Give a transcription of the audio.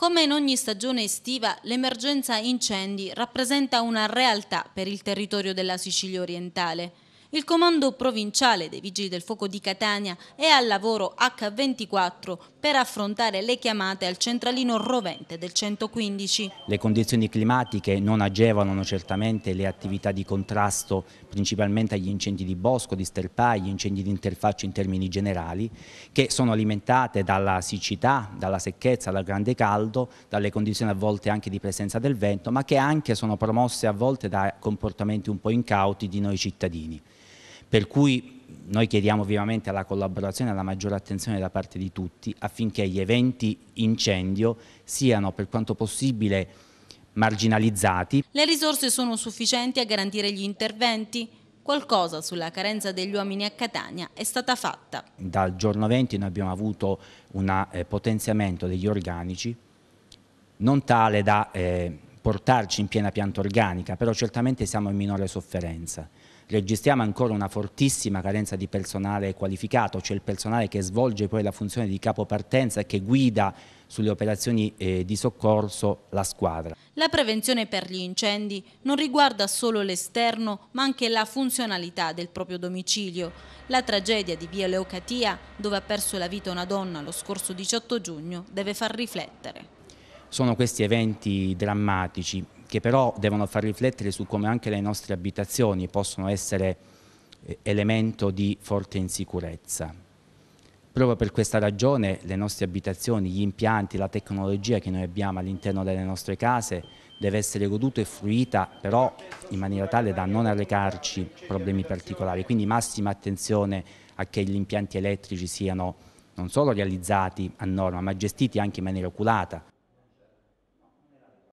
Come in ogni stagione estiva, l'emergenza incendi rappresenta una realtà per il territorio della Sicilia orientale. Il comando provinciale dei Vigili del Fuoco di Catania è al lavoro H24 per affrontare le chiamate al centralino rovente del 115. Le condizioni climatiche non agevolano certamente le attività di contrasto principalmente agli incendi di bosco, di sterpà, agli incendi di interfaccia in termini generali che sono alimentate dalla siccità, dalla secchezza, dal grande caldo, dalle condizioni a volte anche di presenza del vento ma che anche sono promosse a volte da comportamenti un po' incauti di noi cittadini per cui noi chiediamo vivamente alla collaborazione e alla maggiore attenzione da parte di tutti affinché gli eventi incendio siano per quanto possibile marginalizzati. Le risorse sono sufficienti a garantire gli interventi? Qualcosa sulla carenza degli uomini a Catania è stata fatta. Dal giorno 20 noi abbiamo avuto un eh, potenziamento degli organici non tale da eh, portarci in piena pianta organica, però certamente siamo in minore sofferenza. Registriamo ancora una fortissima carenza di personale qualificato, cioè il personale che svolge poi la funzione di capo partenza e che guida sulle operazioni eh, di soccorso la squadra. La prevenzione per gli incendi non riguarda solo l'esterno ma anche la funzionalità del proprio domicilio. La tragedia di via Leocatia, dove ha perso la vita una donna lo scorso 18 giugno, deve far riflettere sono questi eventi drammatici che però devono far riflettere su come anche le nostre abitazioni possono essere eh, elemento di forte insicurezza. Proprio per questa ragione le nostre abitazioni, gli impianti, la tecnologia che noi abbiamo all'interno delle nostre case deve essere goduta e fruita però in maniera tale da non arrecarci problemi particolari, quindi massima attenzione a che gli impianti elettrici siano non solo realizzati a norma ma gestiti anche in maniera oculata.